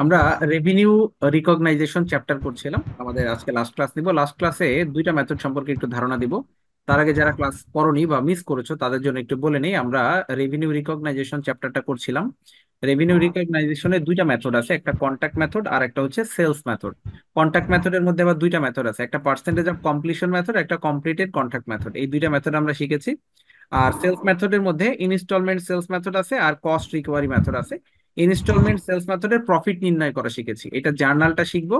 আমরা revenue recognition chapter করছিলাম আমাদের আজকে লাস্ট ক্লাস নিব লাস্ট ক্লাসে দুইটা মেথড সম্পর্কে একটু ধারণা দিব তার আগে যারা ক্লাস করনি বা মিস করেছো তাদের জন্য একটু বলে নেই আমরা রেভিনিউ রিকগনাইজেশন চ্যাপ্টারটা করছিলাম রেভিনিউ রিকগনাইজেশনে দুইটা মেথড আছে একটা কন্ট্যাক্ট মেথড আর একটা হচ্ছে সেলস মেথড কন্ট্যাক্ট মেথডের মধ্যে আবার দুইটা মেথড আছে একটা পার্সেন্টেজ অফ কমপ্লিশন মেথড একটা কমপ্লিটেড কন্ট্যাক্ট মেথড এই দুইটা মেথড আমরা শিখেছি আর সেলস মেথডের মধ্যে ইনস্টলমেন্ট সেলস মেথড আছে আর কস্ট রিকভারি মেথড আছে ইনস্টলমেন্ট সেলস মেথডের প্রফিট নির্ণয় করা শিখেছি এটা জার্নালটা শিখবো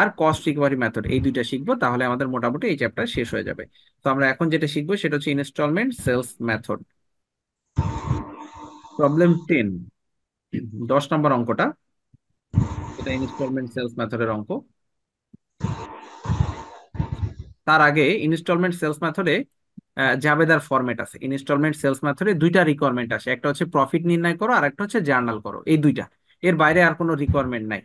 আর কস্ট রিকভারি মেথড এই দুইটা শিখবো তাহলে আমাদের মোটামুটি এই চ্যাপ্টার শেষ হয়ে যাবে তো আমরা এখন যেটা শিখবো সেটা হচ্ছে installment sales method problem ten দশ নম্বর অঙ্কটা এটা ইনস্টলমেন্ট সেলস মেথডের অঙ্ক তার আগে ইনস্টলমেন্ট সেলস মেথডে জাবেদার ফর্মেট আছে ইনস্টলমেন্ট সেলস মেথডে দুইটা রিকোয়ারমেন্ট আছে একটা হচ্ছে প্রফিট নির্ণয় করো আর একটা হচ্ছে জার্নাল করো এই দুইটা এর বাইরে আর কোনো রিকোয়ারমেন্ট নাই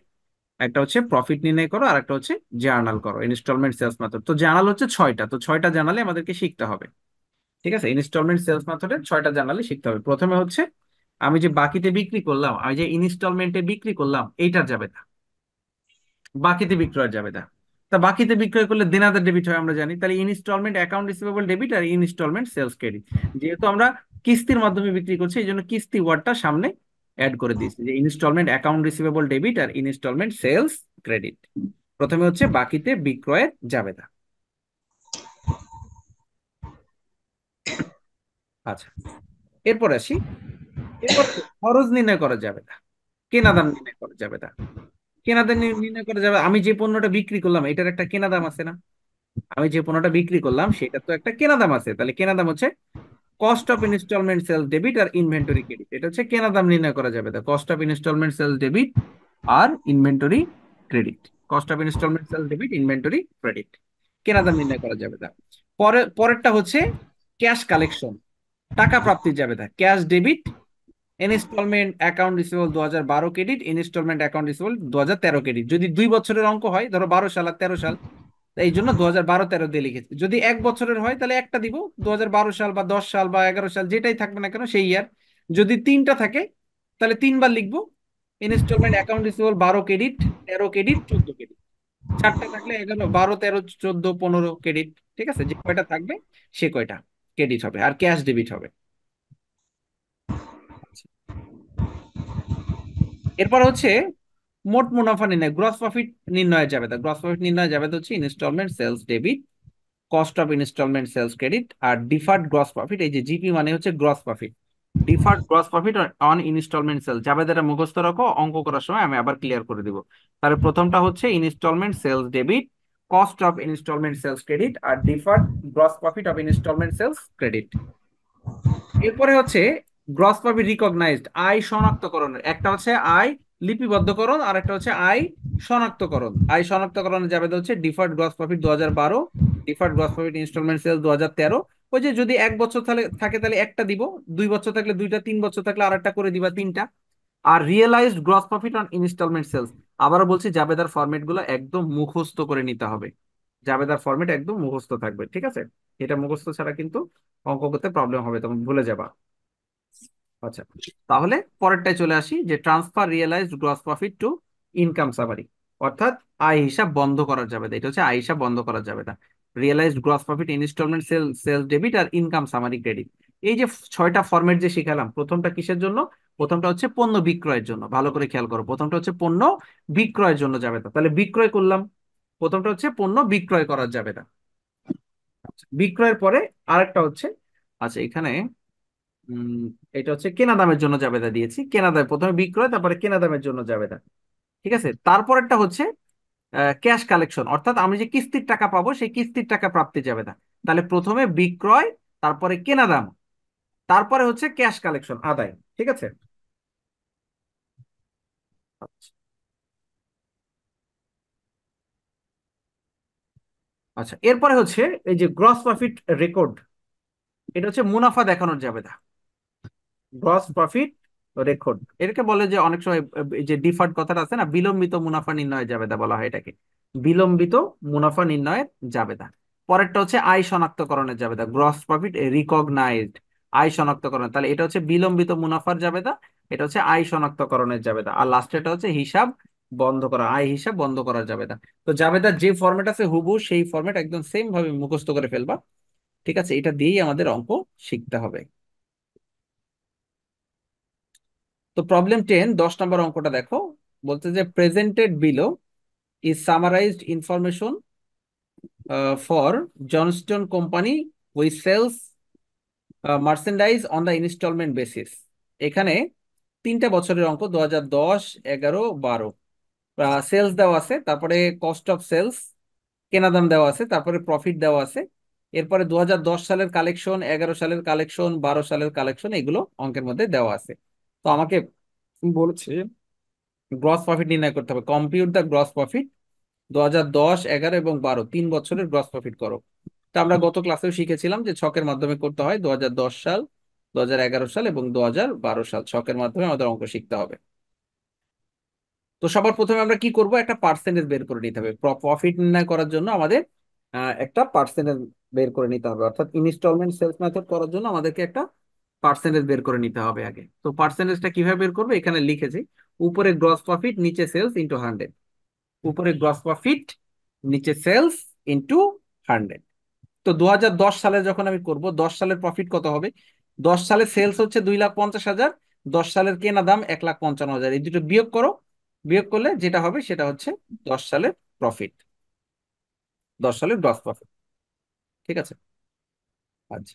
একটা হচ্ছে প্রফিট নির্ণয় করো আর একটা হচ্ছে জার্নাল করো ইনস্টলমেন্ট সেলস মেথড তো জার্নাল হচ্ছে ছয়টা তো ছয়টা জার্নালে আমাদেরকে শিখতে হবে ঠিক আছে ইনস্টলমেন্ট সেলস মেথডে ছয়টা জার্নালে শিখতে হবে প্রথমে হচ্ছে আমি যে বাকিতে বিক্রি করলাম আমি যে ইনস্টলমেন্টে বিক্রি করলাম এইটার জাবেদা বাকিতে বিক্রয়ের জাবেদা তা বাকিতে বিক্রয় করলে দেনাদার ডেবিট হয় আমরা জানি তাহলে ইনস্টলমেন্ট অ্যাকাউন্ট রিসিভেবল ডেবিট আর ইনস্টলমেন্ট সেলস ক্রেডিট যেহেতু আমরা কিস্তির মাধ্যমে বিক্রি করছি এই জন্য কিস্তি ওয়ার্ডটা সামনে অ্যাড করে দিয়েছি যে ইনস্টলমেন্ট অ্যাকাউন্ট রিসিভেবল ডেবিট আর ইনস্টলমেন্ট সেলস ক্রেডিট প্রথমে হচ্ছে বাকিতে বিক্রয়ের না আচ্ছা এরপর আসি এরপর খরচ নির্ণয় করা যাবে না কেনা দাম নির্ণয় করা যাবে না কেনা দাম নির্ণয় করা যাবে আমি যে পণ্যটা বিক্রি করলাম এটার একটা কেনা দাম আছে না আমি যে পণ্যটা বিক্রি করলাম সেটা তো একটা কেনা দাম আছে তাহলে কেনা দাম হচ্ছে cost of installment sale debit আর ইনভেন্টরি ক্রেডিট এটা হচ্ছে কেনা দাম নির্ণয় করা যাবে তা cost of installment sale debit আর inventory credit cost of installment sale debit inventory credit কেনা দাম নির্ণয় করা যাবে তা পরে পরেরটা হচ্ছে ক্যাশ কালেকশন টাকা প্রাপ্তির যাবে তা cash debit installment account receivable দু হাজার বারো ক্রেডিট ইনস্টলমেন্ট অ্যাকাউন্ট রিসিভেবল দু হাজার তেরো ক্রেডিট যদি দুই বছরের অঙ্ক হয় ধরো বারো সাল আর তেরো সাল এই জন্য দু হাজার বারো তেরো দিয়ে লিখেছে যদি এক বছরের হয় তাহলে একটা দিব দু হাজার বারো সাল বা দশ সাল বা এগারো সাল যেটাই থাকবে না কেন সেই ইয়ার যদি তিনটা থাকে তাহলে তিনবার লিখবো ইনস্টলমেন্ট অ্যাকাউন্ট রিসিভেবল বারো ক্রেডিট তেরো ক্রেডিট চোদ্দ ক্রেডিট চারটা থাকলে এগারো বারো তেরো চোদ্দ পনেরো ক্রেডিট ঠিক আছে যে কয়টা থাকবে সে কয়টা ক্রেডিট হবে আর ক্যাশ ডেবিট হবে এরপর হচ্ছে মোট মুনাফা নির্ণয় গ্রস প্রফিট নির্ণয় যাবে গ্রস প্রফিট নির্ণয় যাবে হচ্ছে installment sales debit cost of installment sales credit আর ডিফার্ড গ্রস প্রফিট এই যে জিপি মানে হচ্ছে gross profit deferred gross profit on installment sales যাবে এটা মুখস্থ রাখো অঙ্ক করার সময় আমি আবার ক্লিয়ার করে দিব তাহলে প্রথমটা হচ্ছে installment sales debit cost of installment sales credit আর deferred gross profit of installment sales credit এরপরে হচ্ছে গ্রস প্রফিট রিকগনাইজড আয় শনাক্তকরণের একটা হচ্ছে আয় লিপিবদ্ধকরণ আর একটা হচ্ছে আয় শনাক্তকরণ আয় শনাক্তকরণের যাবে হচ্ছে ডিফার্ড গ্রস প্রফিট দু হাজার বারো deferred gross profit installment sales দু হাজার তেরো ওই যে যদি এক বছর তাহলে থাকে তাহলে একটা দিব দুই বছর থাকলে দুইটা তিন বছর থাকলে আর একটা করে দিবা তিনটা আর realized gross profit on installment sales আবারও বলছি জাবেদার ফরম্যাট গুলো একদম মুখস্থ করে নিতে হবে জাবেদার ফরম্যাট একদম মুখস্থ থাকবে ঠিক আছে এটা মুখস্থ ছাড়া কিন্তু অঙ্ক করতে প্রবলেম হবে তখন ভুলে যাবা আচ্ছা তাহলে পরেরটায় চলে আসি যে transfer realized gross profit to income summary অর্থাৎ আয় হিসাব বন্ধ করা যাবে না এটা হচ্ছে আয় হিসাব বন্ধ করা যাবে না realized gross profit installment sale sales debit আর ইনকাম সামারি ক্রেডিট এই যে ছয়টা ফরম্যাট যে শিখালাম প্রথমটা কিসের জন্য প্রথমটা হচ্ছে পণ্য বিক্রয়ের জন্য ভালো করে খেয়াল করো প্রথমটা হচ্ছে পণ্য বিক্রয়ের জন্য যাবে না তাহলে বিক্রয় করলাম প্রথমটা হচ্ছে পণ্য বিক্রয় করা যাবে না আচ্ছা, বিক্রয়ের পরে আরেকটা হচ্ছে আচ্ছা এখানে এটা হচ্ছে কেনা দামের জন্য জাবেদা দিয়েছি কেনা দামে প্রথমে বিক্রয় তারপরে কেনা দামের জন্য জাবেদা ঠিক আছে তারপরেরটা হচ্ছে ক্যাশ কালেকশন অর্থাৎ আমি যে কিস্তির টাকা পাবো সেই কিস্তির টাকা প্রাপ্তি জাবেদা তাহলে প্রথমে বিক্রয় তারপরে কেনা দাম তারপরে হচ্ছে ক্যাশ কালেকশন আদায় ঠিক আছে আচ্ছা এরপরে হচ্ছে এই যে গ্রস প্রফিট রেকর্ড এটা হচ্ছে মুনাফা দেখানোর জাবেদা গ্রস প্রফিট রেকর্ড এটাকে বলে যে অনেক সময় যে ডিফার্ড কথাটা আছে না বিলম্বিত মুনাফা নির্ণয়ের জাবেদা বলা হয় এটাকে বিলম্বিত মুনাফা নির্ণয়ের জাবেদা পরেরটা হচ্ছে আয় শনাক্তকরণের জাবেদা গ্রস প্রফিট রিকগনাইজড আয় শনাক্তকরণ তাহলে এটা হচ্ছে বিলম্বিত মুনাফার জাবেদা এটা হচ্ছে আয় শনাক্তকরণের জাবেদা আর লাস্ট এটা হচ্ছে হিসাব বন্ধ করা আয় হিসাব বন্ধ করা জাবেদা তো জাবেদার যে ফর্মেট আছে হুবু সেই ফর্মেট একদম সেম ভাবে মুখস্থ করে ফেলবা ঠিক আছে এটা দিয়েই আমাদের অঙ্ক শিখতে হবে তো প্রবলেম টেন দশ নম্বর অঙ্কটা দেখো বলতে যে presented below is summarized information for Johnston company we sales merchandise on the installment basis এখানে তিনটা বছরের অঙ্ক দু হাজার দশ এগারো বারো সেলস দেওয়া আছে তারপরে কস্ট অফ সেলস কেনা দাম দেওয়া আছে তারপরে প্রফিট দেওয়া আছে এরপরে দু সালের কালেকশন এগারো সালের কালেকশন বারো সালের কালেকশন এগুলো অঙ্কের মধ্যে দেওয়া আছে তো আমাকে বলছে গ্রস প্রফিট নির্ণয় করতে হবে কম্পিউট দ্য গ্রস প্রফিট দু হাজার দশ এগারো এবং বারো তিন বছরের গ্রস প্রফিট করো তা আমরা গত ক্লাসেও শিখেছিলাম যে ছকের মাধ্যমে করতে হয় দু হাজার দশ সাল দু হাজার এগারো সাল এবং দু হাজার বারো সাল ছকের মাধ্যমে আমাদের অঙ্ক শিখতে হবে তো সবার প্রথমে আমরা কি করব একটা পার্সেন্টেজ বের করে নিতে হবে প্রফিট নির্ণয় করার জন্য আমাদের একটা পার্সেন্টেজ বের করে নিতে হবে অর্থাৎ ইনস্টলমেন্ট সেলস মেথড করার জন্য আমাদেরকে একটা পার্সেন্টেজ বের করে নিতে হবে আগে তো পার্সেন্টেজটা কিভাবে বের করবে এখানে লিখেছি উপরে গ্রস প্রফিট নিচে সেলস ইন্টু হান্ড্রেড উপরে গ্রস প্রফিট নিচে সেলস ইন্টু হান্ড্রেড তো দু সালে যখন আমি করব দশ সালের প্রফিট কত হবে দশ সালে সেলস হচ্ছে দুই লাখ পঞ্চাশ হাজার দশ সালের কেনা দাম এক লাখ পঞ্চান্ন হাজার এই দুটো বিয়োগ করো বিয়োগ করলে যেটা হবে সেটা হচ্ছে দশ সালের প্রফিট দশ সালের গ্রস প্রফিট ঠিক আছে আচ্ছা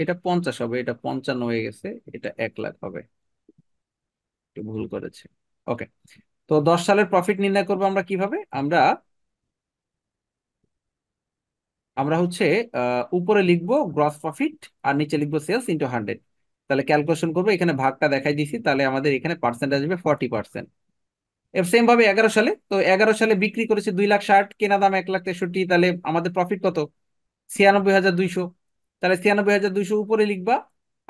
এটা পঞ্চাশ হবে এটা পঞ্চান্ন হয়ে গেছে এটা এক লাখ হবে ভুল করেছে ওকে তো দশ সালের প্রফিট নির্ণয় করবো আমরা কিভাবে আমরা আমরা হচ্ছে উপরে লিখবো গ্রস প্রফিট আর নিচে লিখবো সেলস ইন্টু হান্ড্রেড তাহলে ক্যালকুলেশন করবো এখানে ভাগটা দেখাই দিছি তাহলে আমাদের এখানে পার্সেন্ট আসবে ফর্টি পার্সেন্ট সেম ভাবে এগারো সালে তো এগারো সালে বিক্রি করেছে দুই লাখ ষাট কেনা দাম এক লাখ তেষট্টি তাহলে আমাদের প্রফিট কত ছিয়ানব্বই হাজার দুইশো তাহলে ছিয়ানব্বই হাজার দুইশো উপরে লিখবা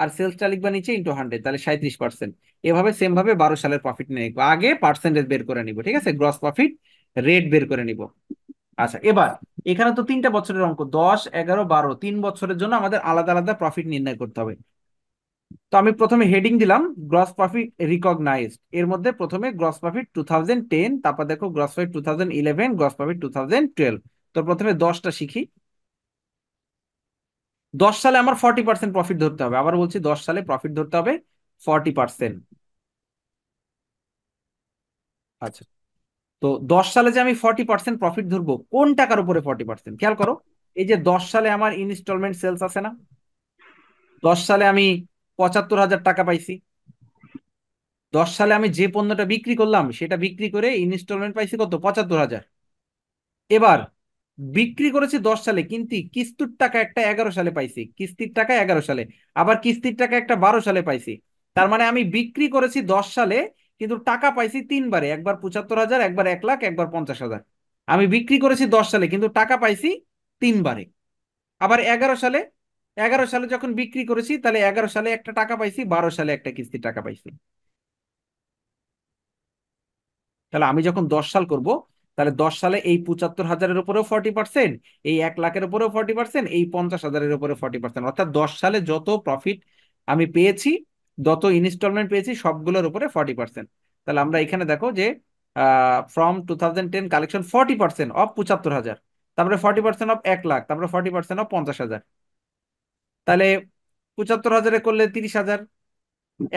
আর সেলসটা লিখবা নিচে ইন্টু হান্ড্রেড তাহলে সাঁত্রিশ পার্সেন্ট এভাবে সেম ভাবে বারো সালের প্রফিট নিয়ে লিখবো আগে পার্সেন্টেজ বের করে নিব ঠিক আছে গ্রস প্রফিট রেট বের করে নিব আচ্ছা এবার এখানে তো তিনটা বছরের অঙ্ক দশ এগারো বারো তিন বছরের জন্য আমাদের আলাদা আলাদা প্রফিট নির্ণয় করতে হবে তো আমি প্রথমে হেডিং দিলাম গ্রস প্রফিট রিকগনাইজ এর মধ্যে প্রথমে gross profit two thousand ten তারপর দেখো gross profit two thousand eleven gross profit two thousand twelve তো প্রথমে দশটা শিখি দশ সালে আমার ফর্টি পার্সেন্ট প্রফিট ধরতে হবে আবার বলছি দশ সালে প্রফিট ধরতে হবে ফর্টি পার্সেন্ট আচ্ছা তো দশ সালে যে আমি ফর্টি পার্সেন্ট প্রফিট ধরবো কোন টাকার উপরে ফর্টি পার্সেন্ট খেয়াল করো এই যে দশ সালে আমার ইনস্টলমেন্ট সেলস আছে না দশ সালে আমি পঁচাত্তর হাজার টাকা পাইছি দশ সালে আমি যে পণ্যটা বিক্রি করলাম সেটা বিক্রি করে ইনস্টলমেন্ট পাইছি কত পঁচাত্তর হাজার এবার বিক্রি করেছি দশ সালে কিন্তু কিস্তির টাকা একটা এগারো সালে পাইছি কিস্তির টাকা এগারো সালে আবার কিস্তির টাকা একটা বারো সালে পাইছি তার মানে আমি বিক্রি করেছি দশ সালে কিন্তু টাকা পাইছি তিনবারে একবার পঁচাত্তর হাজার একবার এক লাখ একবার পঞ্চাশ হাজার আমি বিক্রি করেছি দশ সালে কিন্তু টাকা পাইছি তিনবারে আবার এগারো সালে এগারো সালে যখন বিক্রি করেছি তাহলে এগারো সালে একটা টাকা পাইছি বারো সালে একটা কিস্তির টাকা পাইছি তাহলে আমি যখন দশ সাল করব তাহলে দশ সালে এই পঁচাত্তর হাজারের উপরেও ফর্টি পার্সেন্ট এই এক লাখের উপরেও ফর্টি পার্সেন্ট এই পঞ্চাশ হাজারের উপরে ফর্টি পার্সেন্ট অর্থাৎ দশ সালে যত প্রফিট আমি পেয়েছি যত ইনস্টলমেন্ট পেয়েছি সবগুলোর উপরে ফর্টি পার্সেন্ট তাহলে আমরা এখানে দেখো যে from two thousand ten collection forty percent of পঁচাত্তর হাজার তারপরে ফর্টি পার্সেন্ট অফ এক লাখ তারপরে ফর্টি পার্সেন্ট অফ পঞ্চাশ হাজার তাহলে পঁচাত্তর হাজারে করলে তিরিশ হাজার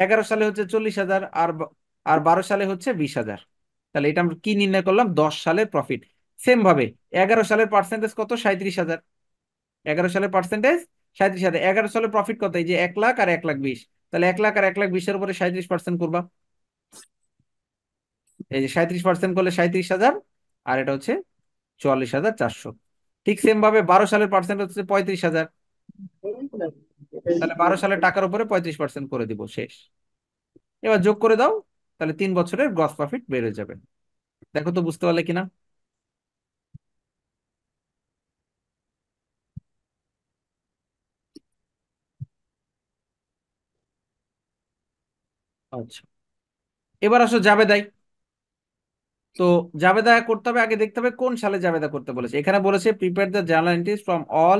এগারো সালে হচ্ছে চল্লিশ হাজার আর আর বারো সালে হচ্ছে বিশ হাজার তাহলে এটা আমরা কি নির্ণয় করলাম দশ সালের প্রফিট সেম ভাবে এগারো সালের পার্সেন্টেজ কত সাঁত্রিশ হাজার এগারো সালের পার্সেন্টেজ সাঁত্রিশ হাজার এগারো সালের প্রফিট কত এই যে এক লাখ আর এক লাখ বিশ তাহলে এক লাখ আর এক লাখ বিশের উপরে সাঁত্রিশ পার্সেন্ট করবা এই যে সাঁত্রিশ পার্সেন্ট করলে সাঁত্রিশ হাজার আর এটা হচ্ছে চুয়াল্লিশ হাজার চারশো ঠিক সেম ভাবে বারো সালের পার্সেন্ট হচ্ছে পঁয়ত্রিশ হাজার তাহলে বারো সালের টাকার উপরে পঁয়ত্রিশ পার্সেন্ট করে দিব শেষ এবার যোগ করে দাও তাহলে তিন বছরের গ্রস প্রফিট বেড়ে যাবে দেখো তো বুঝতে পারলে কিনা আচ্ছা এবার আসো জাবেদাই তো জাবেদা করতে হবে আগে দেখতে হবে কোন সালে জাবেদা করতে বলেছে এখানে বলেছে prepare the journal entries from all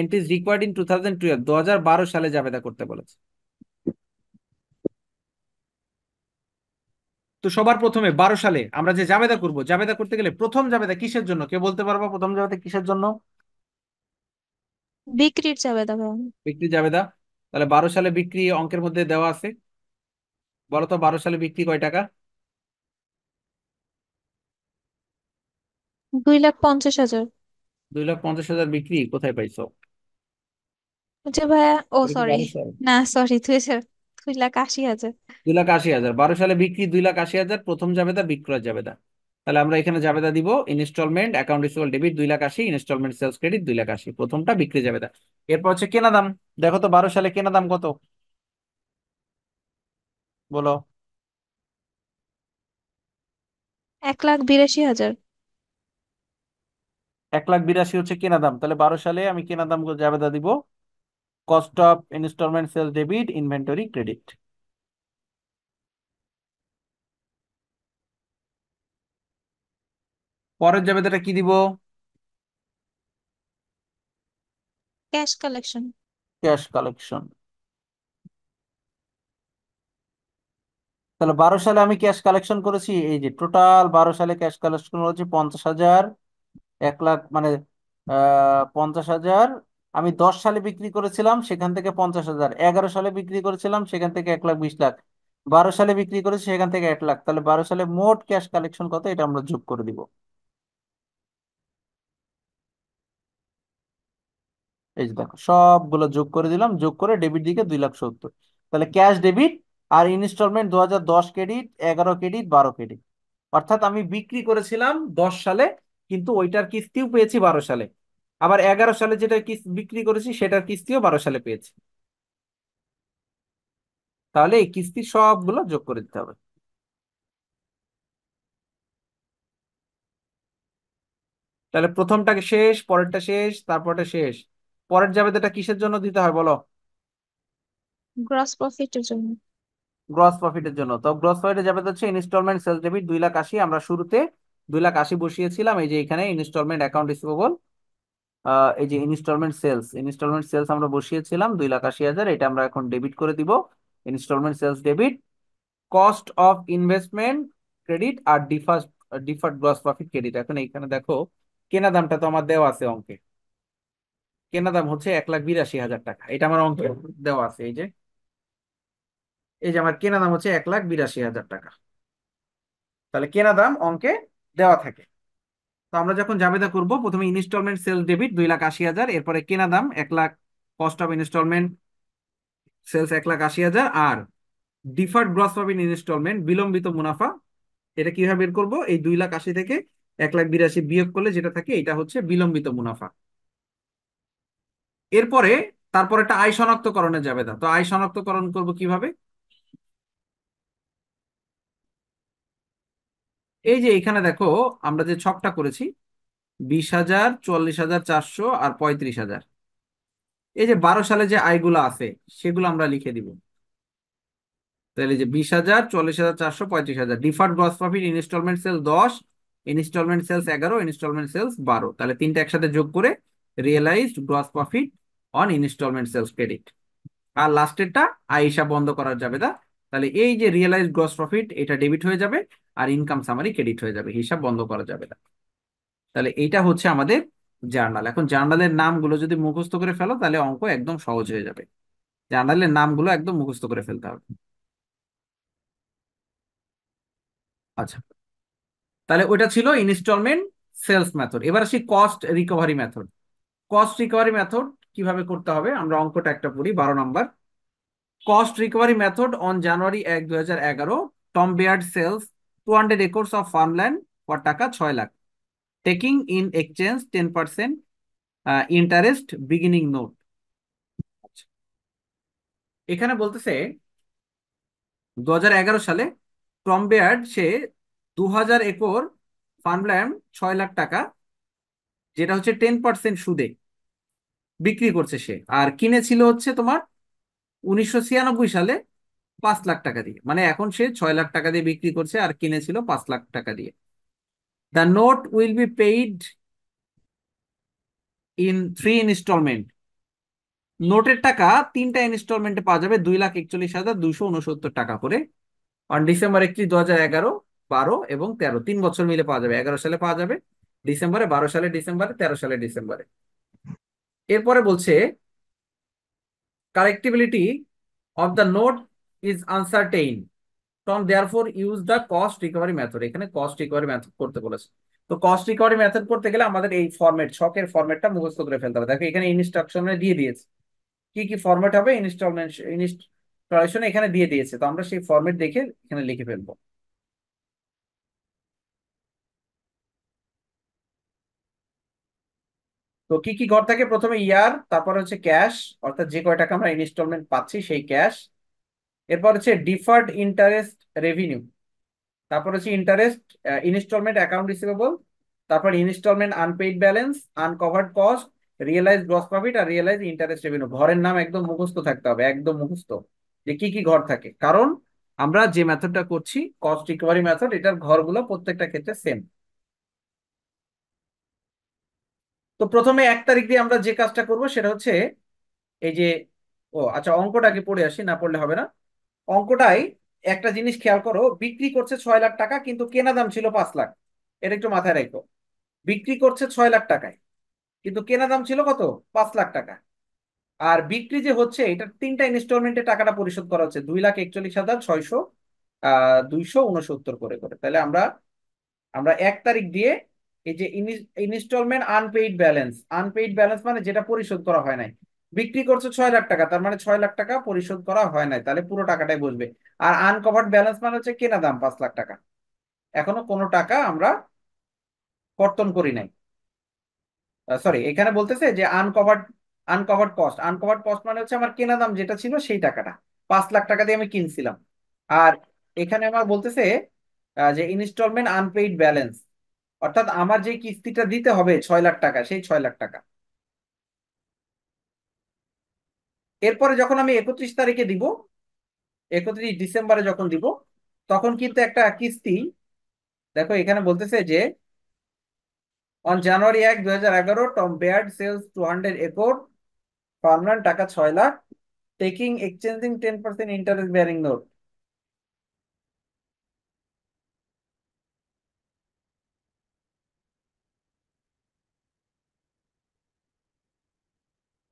entries required in two thousand twelve দু হাজার বারো সালে জাবেদা করতে বলেছে তো সবার প্রথমে বারো সালে আমরা যে জাবেদা করব জাবেদা করতে গেলে প্রথম জাবেদা কিসের জন্য কে বলতে পারবো প্রথম জাবেদা কিসের জন্য বিক্রির জাবেদা বিক্রি জাবেদা তাহলে বারো সালে বিক্রি অঙ্কের মধ্যে দেওয়া আছে বলতো বারো সালে বিক্রি কয় টাকা দুই লাখ পঞ্চাশ হাজার দুই লাখ পঞ্চাশ হাজার বিক্রি কোথায় পাইছো আচ্ছা ভাইয়া ও সরি না সরি তুই দুই লাখ আশি হাজার দুই লাখ আশি হাজার বারো সালে বিক্রি দুই লাখ আশি হাজার প্রথম জাবেদা বিক্রয় জাবেদা তাহলে আমরা এখানে জাবেদা দিব ইনস্টলমেন্ট অ্যাকাউন্ট রিসিভেবল ডেবিট দুই লাখ আশি ইনস্টলমেন্ট সেলস ক্রেডিট দুই লাখ আশি প্রথমটা বিক্রি জাবেদা এরপর হচ্ছে কেনা দাম দেখো তো বারো সালে কেনা দাম কত বলো এক লাখ বিরাশি হাজার এক লাখ বিরাশি হচ্ছে কেনা দাম তাহলে বারো সালে আমি কেনা দাম জাবেদা দিব cost of installment sales debit, inventory credit. পরের জাবেদাটা কি দিব ক্যাশ কালেকশন ক্যাশ কালেকশন তাহলে বারো সালে আমি ক্যাশ কালেকশন করেছি এই যে টোটাল বারো সালে ক্যাশ কালেকশন করেছি পঞ্চাশ হাজার এক লাখ মানে পঞ্চাশ হাজার আমি দশ সালে বিক্রি করেছিলাম সেখান থেকে পঞ্চাশ হাজার এগারো সালে বিক্রি করেছিলাম সেখান থেকে এক লাখ বিশ লাখ বারো সালে বিক্রি করেছি সেখান থেকে এক লাখ তাহলে বারো সালে মোট ক্যাশ কালেকশন কত এটা আমরা যোগ করে দিব এই যে দেখো সবগুলো যোগ করে দিলাম যোগ করে ডেবিট দিকে দুই লাখ সত্তর তাহলে ক্যাশ ডেবিট আর ইনস্টলমেন্ট দু হাজার দশ ক্রেডিট এগারো ক্রেডিট বারো ক্রেডিট অর্থাৎ আমি বিক্রি করেছিলাম দশ সালে কিন্তু ওইটার কিস্তিও পেয়েছি বারো সালে আবার এগারো সালে যেটা বিক্রি করেছি সেটার কিস্তিও বারো সালে পেয়েছি তাহলে এই কিস্তি সবগুলো যোগ করে দিতে হবে তাহলে প্রথমটাকে শেষ পরেরটা শেষ তারপরটা শেষ পরের এটা কিসের জন্য দিতে হয় বলো গ্রস প্রফিটের জন্য গ্রস প্রফিটের জন্য তো গ্রস প্রফিটের জাবেদ হচ্ছে ইনস্টলমেন্ট সেলস ডেবিট দুই লাখ আশি আমরা শুরুতে দুই লাখ আশি বসিয়েছিলাম এই যে এখানে ইনস্টলমেন্ট অ্যাকাউন্ট রিসিভেবল এই যে ইনস্টলমেন্ট সেলস ইনস্টলমেন্ট সেলস আমরা বসিয়েছিলাম দুই লাখ আশি হাজার এটা আমরা এখন ডেবিট করে দিব installment sales debit cost of investment credit আর deferred deferred gross profit credit এখন এইখানে দেখো কেনা দামটা তো আমার দেওয়া আছে অঙ্কে কেনা দাম হচ্ছে এক লাখ বিরাশি হাজার টাকা এটা আমার অঙ্কে দেওয়া আছে এই যে এই যে আমার কেনা দাম হচ্ছে এক লাখ বিরাশি হাজার টাকা তাহলে কেনা দাম অঙ্কে দেওয়া থাকে তো আমরা যখন জাবেদা করব প্রথমে ইনস্টলমেন্ট সেলস ডেবিট দুই লাখ আশি হাজার এরপরে কেনা দাম এক lakh cost of installment sales এক লাখ আশি হাজার আর ডিফার্ড গ্রস প্রফিট ইনস্টলমেন্ট বিলম্বিত মুনাফা এটা কিভাবে বের করব এই দুই লাখ আশি থেকে এক লাখ বিরাশি বিয়োগ করলে যেটা থাকে এটা হচ্ছে বিলম্বিত মুনাফা এরপরে তারপর একটা আয় শনাক্তকরণে যাবে তো আয় শনাক্তকরণ করব কিভাবে এই যে এখানে দেখো আমরা যে ছকটা করেছি বিশ হাজার চল্লিশ হাজার চারশো আর পঁয়ত্রিশ হাজার এই যে বারো সালে যে আয়গুলো আছে সেগুলো আমরা লিখে দিব তাহলে যে বিশ হাজার চল্লিশ হাজার চারশো পঁয়ত্রিশ হাজার deferred gross profit installment sales দশ ইনস্টলমেন্ট সেলস এগারো ইনস্টলমেন্ট সেলস বারো তাহলে তিনটা একসাথে যোগ করে realized gross profit on installment sales credit আর লাস্টেরটা আইসা বন্ধ করার যাবে দা তাহলে এই যে রিয়েলাইজ গ্রস প্রফিট এটা ডেবিট হয়ে যাবে আর ইনকাম সামারি ক্রেডিট হয়ে যাবে হিসাব বন্ধ করা যাবে না তাহলে এইটা হচ্ছে আমাদের জার্নাল এখন জার্নালের নামগুলো যদি মুখস্থ করে ফেলো তাহলে অঙ্ক একদম সহজ হয়ে যাবে জার্নালের নামগুলো একদম মুখস্থ করে ফেলতে হবে আচ্ছা তাহলে ওটা ছিল ইনস্টলমেন্ট সেলস মেথড এবার আসি cost recovery method cost recovery method কিভাবে করতে হবে আমরা অঙ্কটা একটা পড়ি বারো নম্বর cost recovery method on January এক দু হাজার এগারো Tom Baird sells two hundred acres of farmland for টাকা ছয় lakh taking in exchange ten percent interest bearing note এখানে বলতেছে দু সালে টম বেয়ার্ড সে দু হাজার একর ফার্মল্যান্ড ছয় লাখ টাকা যেটা হচ্ছে টেন পার্সেন্ট সুদে বিক্রি করছে সে আর কিনেছিল হচ্ছে তোমার উনিশশো সালে পাঁচ লাখ টাকা দিয়ে মানে এখন সে ছয় লাখ টাকা দিয়ে বিক্রি করছে আর কিনেছিল পাঁচ লাখ টাকা দিয়ে the note will be paid in three installment নোটের টাকা তিনটা ইনস্টলমেন্টে পাওয়া যাবে দুই লাখ একচল্লিশ হাজার দুশো উনসত্তর টাকা করে অন ডিসেম্বর একটি দু হাজার এগারো বারো এবং তেরো তিন বছর মিলে পাওয়া যাবে এগারো সালে পাওয়া যাবে ডিসেম্বরে বারো সালে ডিসেম্বরে তেরো সালে ডিসেম্বরে এরপরে বলছে correctability of the note is uncertain tom therefore use the cost recovery method এখানে cost recovery method করতে বলেছে তো কস্ট রিকভারি মেথড করতে গেলে আমাদের এই ফরম্যাট ছকের ফরম্যাটটা মুখস্থ করে ফেলতে হবে দেখো এখানে ইনস্ট্রাকশনে দিয়ে দিয়েছে কি কি ফরম্যাট হবে ইনস্টলমেন্ট ইনস্টলেশন এখানে দিয়ে দিয়েছে তো আমরা সেই ফরম্যাট দেখে এখানে লিখে ফেলবো তো কি কি ঘর থাকে প্রথমে ইয়ার তারপর হচ্ছে ক্যাশ অর্থাৎ যে কয় টাকা আমরা ইনস্টলমেন্ট পাচ্ছি সেই ক্যাশ এরপর হচ্ছে ডিফার্ড ইন্টারেস্ট রেভিনিউ তারপর হচ্ছে ইন্টারেস্ট ইনস্টলমেন্ট অ্যাকাউন্ট রিসিভেবল তারপর installment unpaid balance uncovered cost realize gross profit আর রিয়েলাইজ ইন্টারেস্ট রেভিনিউ ঘরের নাম একদম মুখস্থ থাকতে হবে একদম মুখস্থ যে কি কি ঘর থাকে কারণ আমরা যে মেথডটা করছি কস্ট রিকভারি মেথড এটার ঘরগুলো প্রত্যেকটা ক্ষেত্রে সেম তো প্রথমে এক তারিখ দিয়ে আমরা যে কাজটা করব সেটা হচ্ছে এই যে ও আচ্ছা অঙ্কটাকে পড়ে আসি না পড়লে হবে না অঙ্কটাই একটা জিনিস খেয়াল করো বিক্রি করছে ছয় লাখ টাকা কিন্তু কেনা দাম ছিল পাঁচ লাখ এটা একটু মাথায় রাখবো বিক্রি করছে ছয় লাখ টাকায় কিন্তু কেনা দাম ছিল কত পাঁচ লাখ টাকা আর বিক্রি যে হচ্ছে এটা তিনটা ইনস্টলমেন্টে টাকাটা পরিশোধ করা হচ্ছে দুই লাখ একচল্লিশ হাজার ছয়শো দুইশো উনসত্তর করে করে তাহলে আমরা আমরা এক তারিখ দিয়ে এই যে installment unpaid balance unpaid balance মানে যেটা পরিশোধ করা হয় নাই বিক্রি করছে ছয় লাখ টাকা তার মানে ছয় লাখ টাকা পরিশোধ করা হয় নাই তাহলে পুরো টাকাটাই বসবে আর আনকভার্ড ব্যালেন্স মানে হচ্ছে কেনা দাম পাঁচ লাখ টাকা এখনো কোনো টাকা আমরা কর্তন করি নাই সরি এখানে বলতেছে যে uncovered uncovered cost uncovered cost মানে হচ্ছে আমার কেনা দাম যেটা ছিল সেই টাকাটা পাঁচ লাখ টাকা দিয়ে আমি কিনছিলাম আর এখানে আমার বলতেছে যে ইনস্টলমেন্ট আনপেইড ব্যালেন্স অর্থাৎ আমার যে কিস্তিটা দিতে হবে ছয় লাখ টাকা সেই ছয় লাখ টাকা এরপরে যখন আমি একত্রিশ তারিখে দিব একত্রিশ ডিসেম্বরে যখন দিব তখন কিন্তু একটা কিস্তি দেখো এখানে বলতেছে যে অন জানুয়ারি এক দু হাজার এগারো Tom Baird sells two hundred acre farmland টাকা ছয় lakh taking exchanging ten percent interest bearing note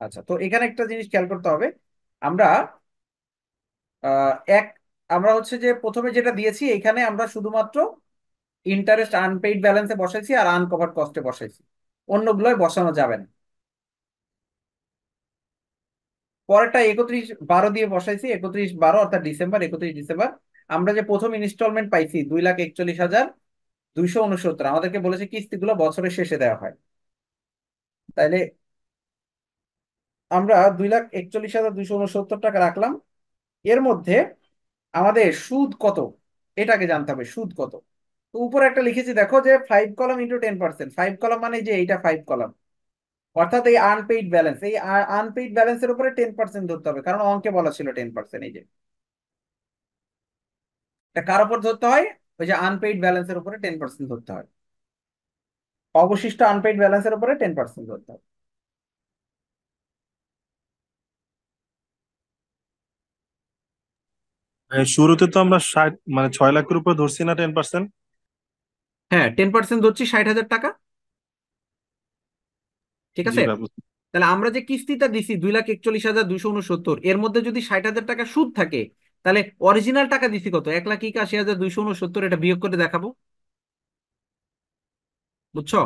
আচ্ছা তো এখানে একটা জিনিস খেয়াল করতে হবে আমরা এক আমরা হচ্ছে যে প্রথমে যেটা দিয়েছি এখানে আমরা শুধুমাত্র ইন্টারেস্ট আনপেইড ব্যালেন্সে বসাইছি আর আনকভার কস্টে বসাইছি অন্যগুলোয় বসানো যাবে না পরেরটা একত্রিশ বারো দিয়ে বসাইছি একত্রিশ বারো অর্থাৎ ডিসেম্বর একত্রিশ ডিসেম্বর আমরা যে প্রথম ইনস্টলমেন্ট পাইছি দুই লাখ একচল্লিশ হাজার দুইশো উনসত্তর আমাদেরকে বলেছে কিস্তিগুলো বছরের শেষে দেওয়া হয় তাইলে আমরা দুই লাখ একচল্লিশ হাজার দুইশো উনসত্তর টাকা রাখলাম এর মধ্যে আমাদের সুদ কত এটাকে জানতে হবে সুদ কত তো উপরে একটা লিখেছি দেখো যে five column into ten percent five column মানে যে এইটা ফাইভ কলাম অর্থাৎ এই আনপেইড ব্যালেন্স এই আনপেইড ব্যালেন্সের উপরে টেন পার্সেন্ট ধরতে হবে কারণ অঙ্কে বলা ছিল টেন পার্সেন্ট এই যে এটা কার উপর ধরতে হয় ওই যে আনপেইড ব্যালেন্সের উপরে টেন পার্সেন্ট ধরতে হয় অবশিষ্ট আনপেইড ব্যালেন্সের উপরে টেন পার্সেন্ট ধরতে হবে শুরুতে তো আমরা ষাট মানে ছয় লাখের উপর ধরছি না টেন পার্সেন্ট হ্যাঁ টেন পার্সেন্ট ধরছি ষাট হাজার টাকা ঠিক আছে তাহলে আমরা যে কিস্তিটা দিছি দুই লাখ একচল্লিশ হাজার দুশো উনসত্তর এর মধ্যে যদি ষাট হাজার টাকা সুদ থাকে তাহলে অরিজিনাল টাকা দিছি কত এক লাখ একাশি হাজার দুইশো উনসত্তর এটা বিয়োগ করে দেখাবো বুঝছো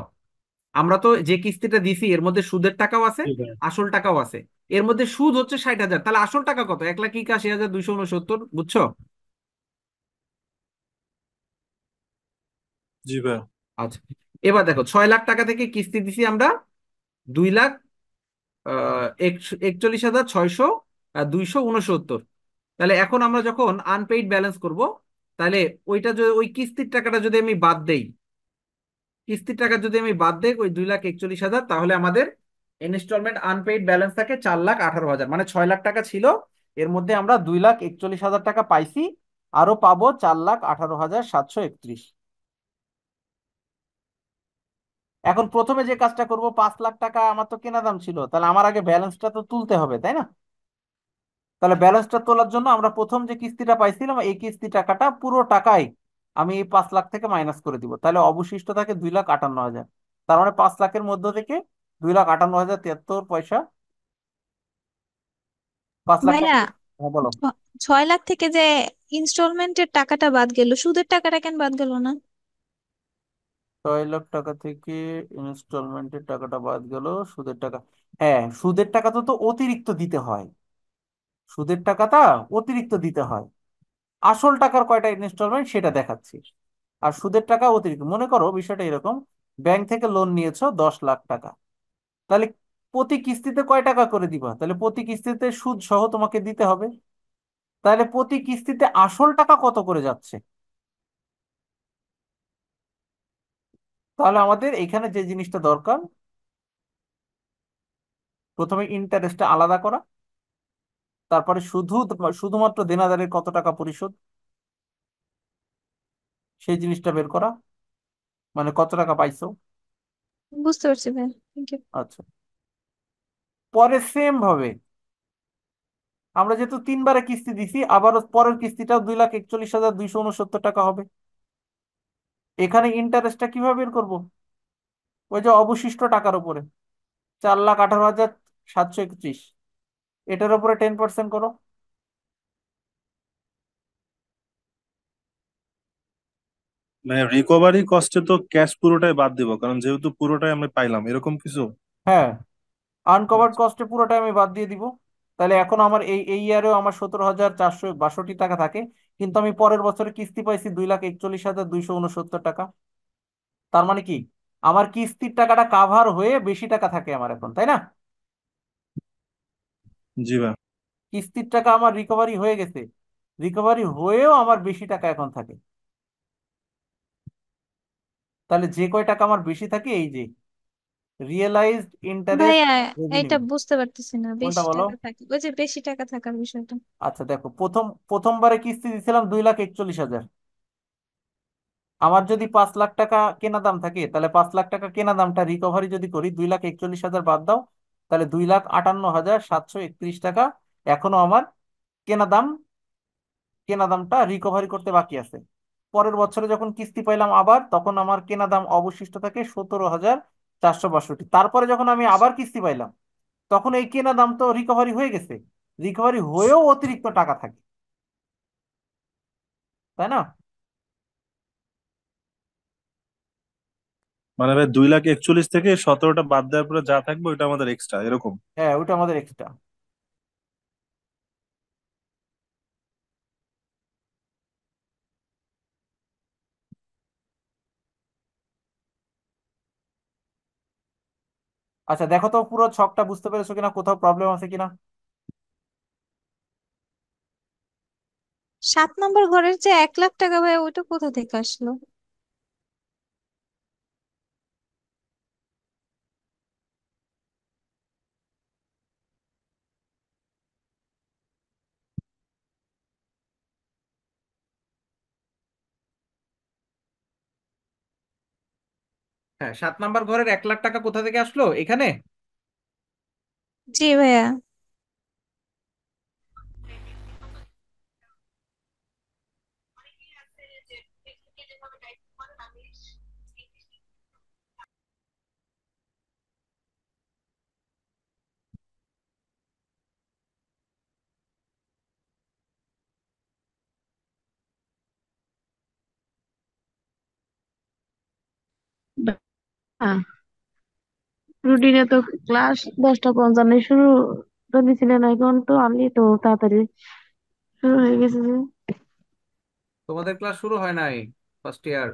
আমরা তো যে কিস্তিটা দিছি এর মধ্যে সুদের টাকাও আছে আসল টাকাও আছে এর মধ্যে সুদ হচ্ছে ষাট হাজার তাহলে আসল টাকা কত এক লাখ একাশি হাজার দুইশো উনসত্তর বুঝছো জি ভাই আচ্ছা এবার দেখো ছয় লাখ টাকা থেকে কিস্তি দিছি আমরা দুই লাখ একচল্লিশ হাজার ছয়শো দুইশো উনসত্তর তাহলে এখন আমরা যখন আনপেইড ব্যালেন্স করব তাহলে ওইটা যদি ওই কিস্তির টাকাটা যদি আমি বাদ দেই কিস্তির টাকা যদি আমি বাদ দেই ওই দুই লাখ একচল্লিশ হাজার তাহলে আমাদের ইনস্টলমেন্ট আনপেইড ব্যালেন্স থাকে চার লাখ আঠারো হাজার মানে ছয় লাখ টাকা ছিল এর মধ্যে আমরা দুই লাখ একচল্লিশ হাজার টাকা পাইছি আরো পাবো চার লাখ আঠারো হাজার সাতশো একত্রিশ এখন প্রথমে যে কাজটা করব পাঁচ লাখ টাকা আমার তো কেনা দাম ছিল তাহলে আমার আগে ব্যালেন্সটা তো তুলতে হবে তাই না তাহলে ব্যালেন্সটা তোলার জন্য আমরা প্রথম যে কিস্তিটা পাইছিলাম এই কিস্তি টাকাটা পুরো টাকাই আমি এই পাঁচ লাখ থেকে মাইনাস করে দিব তাহলে অবশিষ্ট থাকে দুই লাখ আটান্ন হাজার তার মানে পাঁচ লাখের মধ্য থেকে দুই লাখ আটান্ন হাজার তিয়াত্তর পয়সা পাঁচ লাখ ভাইয়া হ্যাঁ বলো ছয় লাখ থেকে যে ইনস্টলমেন্টের টাকাটা বাদ গেল সুদের টাকাটা কেন বাদ গেল না ছয় লাখ টাকা থেকে ইনস্টলমেন্টের টাকাটা বাদ গেল সুদের টাকা হ্যাঁ সুদের টাকা তো তো অতিরিক্ত দিতে হয় সুদের টাকাটা অতিরিক্ত দিতে হয় আসল টাকার কয়টা ইনস্টলমেন্ট সেটা দেখাচ্ছি আর সুদের টাকা অতিরিক্ত মনে করো বিষয়টা এরকম ব্যাংক থেকে লোন নিয়েছো দশ লাখ টাকা তাহলে প্রতি কিস্তিতে কয় টাকা করে দিবা তাহলে প্রতি কিস্তিতে সুদ সহ তোমাকে দিতে হবে তাহলে প্রতি কিস্তিতে আসল টাকা কত করে যাচ্ছে তাহলে আমাদের এখানে যে জিনিসটা দরকার প্রথমে ইন্টারেস্টটা আলাদা করা তারপরে শুধু শুধুমাত্র দেনাদারের কত টাকা পরিশোধ সেই জিনিসটা বের করা মানে কত টাকা পাইছো বুঝতে পারছি ভাই থ্যাংক ইউ আচ্ছা পরে সেম ভাবে আমরা যেহেতু তিনবারে কিস্তি দিছি আবারও পরের কিস্তিটাও দুই লাখ একচল্লিশ হাজার দুইশো উনসত্তর টাকা হবে এখানে ইন্টারেস্টটা কিভাবে বের করব ওই যে অবশিষ্ট টাকার উপরে চার লাখ আঠারো হাজার সাতশো একত্রিশ এটার উপরে টেন পার্সেন্ট করো মানে রিকভারি কস্টে তো ক্যাশ পুরোটাই বাদ দিব কারণ যেহেতু পুরোটাই আমি পাইলাম এরকম কিছু হ্যাঁ আনকভার্ড কস্টে পুরোটাই আমি বাদ দিয়ে দিব তাহলে এখন আমার এই এই ইয়ারেও আমার সতেরো হাজার চারশো বাষট্টি টাকা থাকে কিন্তু আমি পরের বছরে কিস্তি পাইছি দুই লাখ একচল্লিশ হাজার দুইশো উনসত্তর টাকা তার মানে কি আমার কিস্তির টাকাটা কাভার হয়ে বেশি টাকা থাকে আমার এখন তাই না জি ভাই কিস্তির টাকা আমার রিকভারি হয়ে গেছে রিকভারি হয়েও আমার বেশি টাকা এখন থাকে তাহলে যে কয় টাকা আমার বেশি থাকে এই যে রিয়েলাইজড ভাইয়া ইন্টারেস্ট এটা বুঝতে পারতেছি না কোনটা বলো টাকা থাকে ওই যে বেশি টাকা থাকার বিষয়টা আচ্ছা দেখো প্রথম প্রথমবারে কিস্তি দিয়েছিলাম দুই লাখ একচল্লিশ হাজার আমার যদি পাঁচ লাখ টাকা কেনা দাম থাকে তাহলে পাঁচ লাখ টাকা কেনা দামটা রিকভারি যদি করি দুই লাখ একচল্লিশ হাজার বাদ দাও তাহলে দুই লাখ আটান্ন হাজার সাতশো একত্রিশ টাকা এখনো আমার কেনা দাম কেনা দামটা রিকভারি করতে বাকি আছে পরের বছরে যখন কিস্তি পাইলাম আবার তখন আমার কেনা দাম অবশিষ্ট থাকে সতেরো হাজার চারশো বাষট্টি তারপরে যখন আমি আচ্ছা। আবার কিস্তি পাইলাম তখন এই কেনা দাম তো রিকভারি হয়ে গেছে রিকভারি হয়েও অতিরিক্ত টাকা থাকে তাই না মানে ভাই দুই লাখ একচল্লিশ থেকে সতেরোটা বাদ দেওয়ার পরে যা থাকবে ওইটা আমাদের এক্সট্রা এরকম হ্যাঁ ওইটা আমাদের এক্সট্রা আচ্ছা দেখো তো পুরো ছকটা বুঝতে পেরেছো কিনা কোথাও প্রবলেম আছে কিনা সাত নম্বর ঘরের যে এক লাখ টাকা ভাই ওইটা কোথা থেকে আসলো হ্যাঁ সাত নাম্বার ঘরের এক লাখ টাকা কোথা থেকে আসলো এখানে জি ভাইয়া হ্যাঁ রুটিনে তো ক্লাস দশটা পঞ্চান্ন শুরু তো দিছিলেন এখন তো আমি তো তাড়াতাড়ি শুরু হয়ে গেছে যে তোমাদের ক্লাস শুরু হয় নাই ফার্স্ট ইয়ার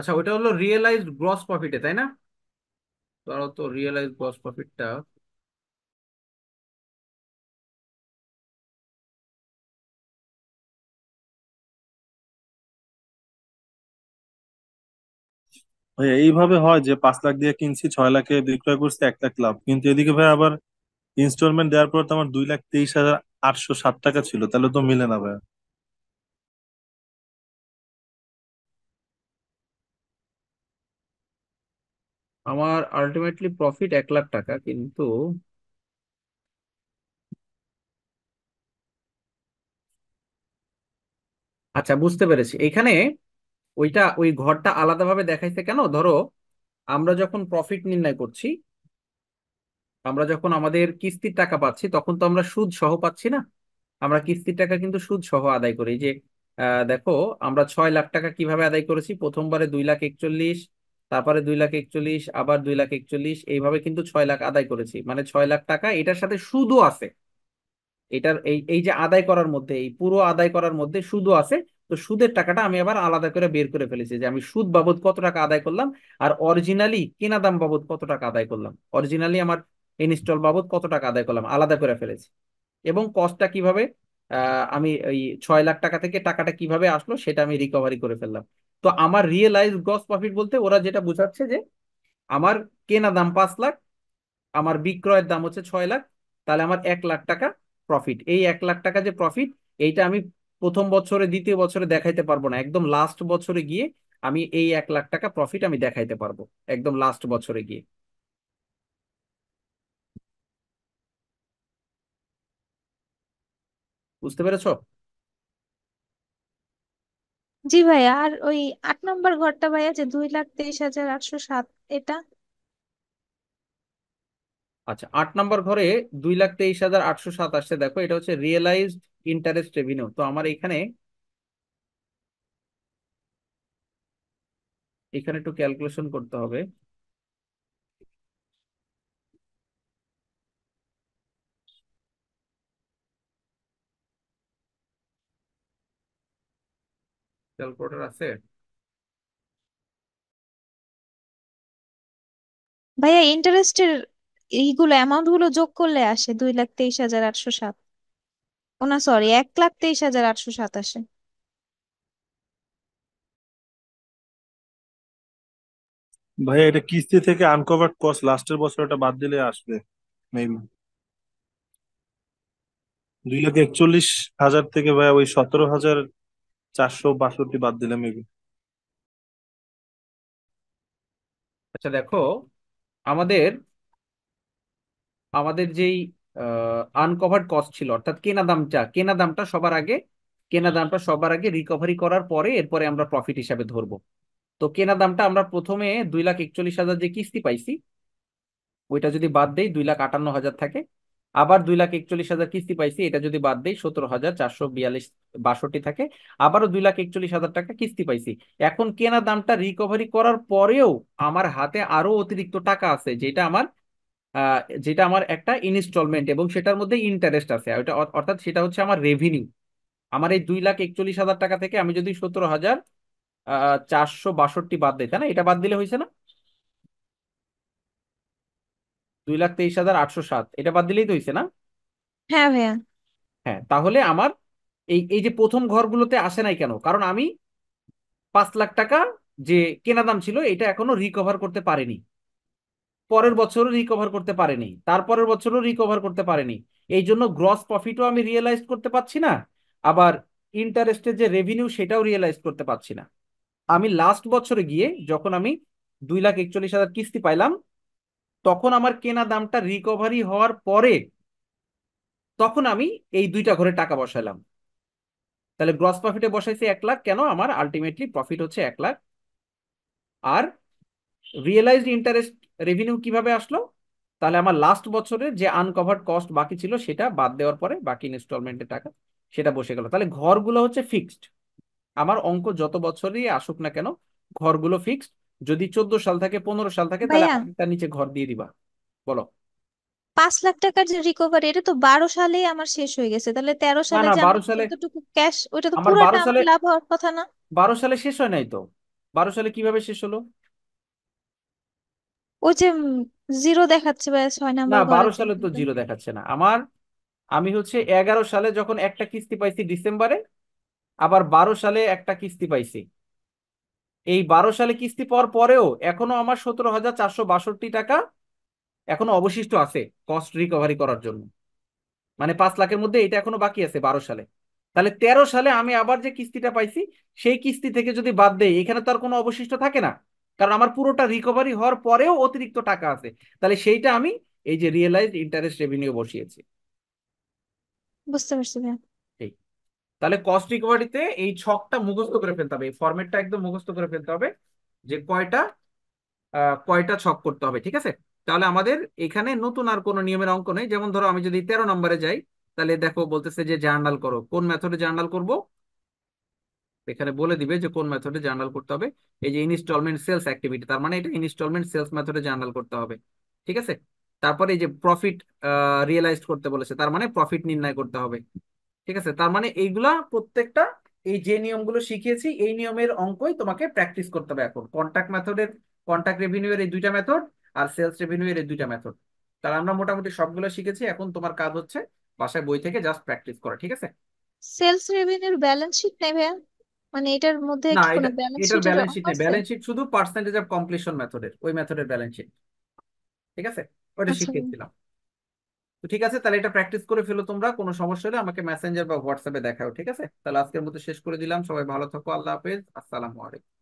আচ্ছা ওটা হলো রিয়েলাইজড গ্রস প্রফিটে তাই না ধরো তো রিয়েলাইজড গ্রস প্রফিটটা এইভাবে হয় যে পাঁচ লাখ দিয়ে কিনছি ছয় লাখে বিক্রয় করছি এক লাখ লাভ কিন্তু এদিকে ভাই আবার ইনস্টলমেন্ট দেওয়ার পর তো আমার দুই লাখ তেইশ হাজার আটশো ষাট টাকা ছিল তাহলে তো মিলে না ভাই আমার আলটিমেটলি প্রফিট এক লাখ টাকা কিন্তু আচ্ছা বুঝতে পেরেছি এখানে ওইটা ওই ঘরটা আলাদাভাবে দেখাইছে কেন ধরো আমরা যখন প্রফিট নির্ণয় করছি আমরা যখন আমাদের কিস্তির টাকা পাচ্ছি তখন তো আমরা সুদ সহ পাচ্ছি না আমরা কিস্তির টাকা কিন্তু সুদ সহ আদায় করি যে দেখো আমরা ছয় লাখ টাকা কিভাবে আদায় করেছি প্রথমবারে দুই লাখ একচল্লিশ তারপরে দুই লাখ একচল্লিশ আবার দুই লাখ একচল্লিশ এইভাবে কিন্তু ছয় লাখ আদায় করেছি মানে ছয় লাখ টাকা এটার সাথে সুদও আছে এটার এই এই যে আদায় করার মধ্যে এই পুরো আদায় করার মধ্যে সুদও আছে তো সুদের টাকাটা আমি আবার আলাদা করে বের করে ফেলেছি যে আমি সুদ বাবদ কত টাকা আদায় করলাম আর অরিজিনালি কেনা দাম বাবদ কত টাকা আদায় করলাম অরিজিনালি আমার ইনস্টল বাবদ কত টাকা আদায় করলাম আলাদা করে ফেলেছি এবং কস্টটা কিভাবে আমি ওই ছয় লাখ টাকা থেকে টাকাটা কিভাবে আসলো সেটা আমি রিকভারি করে ফেললাম তো আমার রিয়েলাইজ গ্রস প্রফিট বলতে ওরা যেটা বোঝাচ্ছে যে আমার কেনা দাম পাঁচ লাখ আমার বিক্রয়ের দাম হচ্ছে ছয় লাখ তাহলে আমার এক লাখ টাকা প্রফিট এই এক লাখ টাকা যে প্রফিট এইটা আমি প্রথম বছরে দ্বিতীয় বছরে দেখাইতে পারবো না একদম লাস্ট বছরে গিয়ে আমি এই এক লাখ টাকা প্রফিট আমি দেখাইতে পারবো একদম লাস্ট বছরে গিয়ে বুঝতে পেরেছ জি ভাইয়া আর ওই আট নম্বর ঘরটা ভাইয়া যে দুই লাখ তেইশ হাজার আটশো সাত এটা আচ্ছা আট নম্বর ঘরে দুই লাখ তেইশ হাজার আটশো সাত আসছে দেখো এটা হচ্ছে রিয়েলাইজড ইন্টারেস্ট রেভিনিউ তো আমার এখানে এখানে একটু ক্যালকুলেশন করতে হবে ক্যালকুলেটর আছে ভাইয়া ইন্টারেস্টের এইগুলো অ্যামাউন্ট গুলো যোগ করলে আসে দুই লাখ তেইশ হাজার আটশো সাত ও না সরি এক লাখ তেইশ হাজার আটশো সাত আসে ভাইয়া এটা কিস্তি থেকে আনকভার্ড কস্ট লাস্টের বছর এটা বাদ দিলে আসবে মেবি দুই লাখ একচল্লিশ হাজার থেকে ভাইয়া ওই সতেরো হাজার চারশো বাষট্টি বাদ দিলে মেবি আচ্ছা দেখো আমাদের আমাদের যেই আনকভার্ড কস্ট ছিল অর্থাৎ কেনা দামটা কেনা দামটা সবার আগে কেনা দামটা সবার আগে রিকভারি করার পরে এরপরে আমরা প্রফিট হিসাবে ধরবো তো কেনা দামটা আমরা প্রথমে দুই লাখ একচল্লিশ হাজার যে কিস্তি পাইছি ওইটা যদি বাদ দেই দুই লাখ আটান্ন হাজার থাকে আবার দুই লাখ একচল্লিশ হাজার কিস্তি পাইছি এটা যদি বাদ দেয় সতেরো হাজার চারশো বিয়াল্লিশ বাষট্টি থাকে আবারও দুই লাখ একচল্লিশ হাজার টাকা কিস্তি পাইছি এখন কেনা দামটা রিকভারি করার পরেও আমার হাতে আরো অতিরিক্ত টাকা আছে যেটা আমার যেটা আমার একটা ইনস্টলমেন্ট এবং সেটার মধ্যে ইন্টারেস্ট আছে ওইটা অর্থাৎ সেটা হচ্ছে আমার রেভিনিউ আমার এই দুই লাখ একচল্লিশ হাজার টাকা থেকে আমি যদি সতেরো হাজার চারশো বাষট্টি বাদ দিই তাই না এটা বাদ দিলে হয়েছে না দুই লাখ তেইশ হাজার আটশো সাত এটা বাদ দিলেই তো হয়েছে না হ্যাঁ ভাইয়া হ্যাঁ তাহলে আমার এই এই যে প্রথম ঘরগুলোতে আসে নাই কেন কারণ আমি পাঁচ লাখ টাকা যে কেনা দাম ছিল এটা এখনো রিকভার করতে পারেনি পরের বছরও রিকভার করতে পারেনি তারপরের বছরও রিকভার করতে পারেনি এই জন্য গ্রস প্রফিটও আমি রিয়েলাইজ করতে পারছি না আবার ইন্টারেস্টের যে রেভিনিউ সেটাও রিয়েলাইজ করতে পারছি না আমি লাস্ট বছরে গিয়ে যখন আমি দুই লাখ একচল্লিশ হাজার কিস্তি পাইলাম তখন আমার কেনা দামটা রিকভারি হওয়ার পরে তখন আমি এই দুইটা ঘরে টাকা বসালাম তাহলে গ্রস প্রফিটে বসাইছে এক লাখ কেন আমার আলটিমেটলি প্রফিট হচ্ছে এক লাখ আর রিয়েলাইজড ইন্টারেস্ট রেভিনিউ কিভাবে আসলো তাহলে আমার লাস্ট বছরের যে আনকভার্ড কস্ট বাকি ছিল সেটা বাদ দেওয়ার পরে বাকি ইনস্টলমেন্টের টাকা সেটা বসে গেল তাহলে ঘরগুলো হচ্ছে ফিক্সড আমার অঙ্ক যত বছরই আসুক না কেন ঘরগুলো ফিক্সড যদি চোদ্দ সাল থাকে পনেরো সাল থাকে তাহলে ভাইয়া তার নিচে ঘর দিয়ে দিবা বলো পাঁচ লাখ টাকার যে রিকভারি এটা তো বারো সালে আমার শেষ হয়ে গেছে তাহলে তেরো না সালে না যে আমার বারো সালে যতটুকু ক্যাশ ওটা তো আমার বারো আমার সালে লাভ হওয়ার কথা না বারো সালে শেষ হয় নাই তো বারো সালে কিভাবে শেষ হলো ওই যে জিরো দেখাচ্ছে ভাইয়া ছয় না নাম্বার বারো ঘরের সালে তো জিরো দেখাচ্ছে না আমার আমি হচ্ছে এগারো সালে যখন একটা কিস্তি পাইছি ডিসেম্বরে আবার বারো সালে একটা কিস্তি পাইছি এই বারো সালে কিস্তি পাওয়ার পরেও এখনো আমার সতেরো হাজার চারশো বাষট্টি টাকা এখনো অবশিষ্ট আছে কস্ট রিকভারি করার জন্য মানে পাঁচ লাখের মধ্যে এটা এখনো বাকি আছে বারো সালে তাহলে তেরো সালে আমি আবার যে কিস্তিটা পাইছি সেই কিস্তি থেকে যদি বাদ দেই এখানে তো আর কোনো অবশিষ্ট থাকে না কারণ আমার পুরোটা রিকভারি হওয়ার পরেও অতিরিক্ত টাকা আছে তাহলে সেইটা আমি এই যে রিয়েলাইজ ইন্টারেস্ট রেভিনিউ বসিয়েছি বুঝতে পারছি তাহলে কস্ট রিকভারিতে এই ছকটা মুখস্থ করে ফেলতে হবে এই ফর্মেটটা একদম মুখস্থ করে ফেলতে হবে যে কয়টা কয়টা ছক করতে হবে ঠিক আছে তাহলে আমাদের এখানে নতুন আর কোনো নিয়মের অঙ্ক নেই যেমন ধরো আমি যদি তেরো নম্বরে যাই তাহলে দেখো বলতেছে যে জার্নাল করো কোন মেথডে জার্নাল করব এখানে বলে দিবে যে কোন মেথডে জার্নাল করতে হবে এই যে ইনস্টলমেন্ট সেলস অ্যাক্টিভিটি তার মানে এটা ইনস্টলমেন্ট সেলস মেথডে জার্নাল করতে হবে ঠিক আছে তারপরে এই যে প্রফিট রিয়েলাইজ করতে বলেছে তার মানে প্রফিট নির্ণয় করতে হবে ঠিক আছে তার মানে এইগুলা প্রত্যেকটা এই যে নিয়মগুলো শিখিয়েছি এই নিয়মের অঙ্কই তোমাকে প্র্যাকটিস করতে হবে এখন কন্ট্যাক্ট মেথডের কন্ট্যাক্ট রেভিনিউ এর এই দুইটা মেথড আর সেলস রেভিনিউ এর এই দুইটা মেথড তাহলে আমরা মোটামুটি সবগুলো শিখেছি এখন তোমার কাজ হচ্ছে বাসায় বই থেকে জাস্ট প্র্যাকটিস করা ঠিক আছে সেলস রেভিনিউর ব্যালেন্স শীট নাই ভাই মানে এটার মধ্যে না কোনো balance sheet balance sheet balance sheet শুধু পার্সেন্টেজ অফ কমপ্লিশন মেথডের ওই মেথডের ব্যালেন্স শীট ঠিক আছে ওটা আচ্ছা। শিখিয়েছিলাম তো ঠিক আছে তাহলে এটা প্র্যাকটিস করে ফেলো তোমরা কোনো সমস্যা হলে আমাকে মেসেঞ্জার বা হোয়াটসঅ্যাপে দেখাও ঠিক আছে তাহলে আজকের মতো শেষ করে দিলাম সবাই ভালো থাকো আল্লাহ হাফেজ আসসালামু আলাইকুম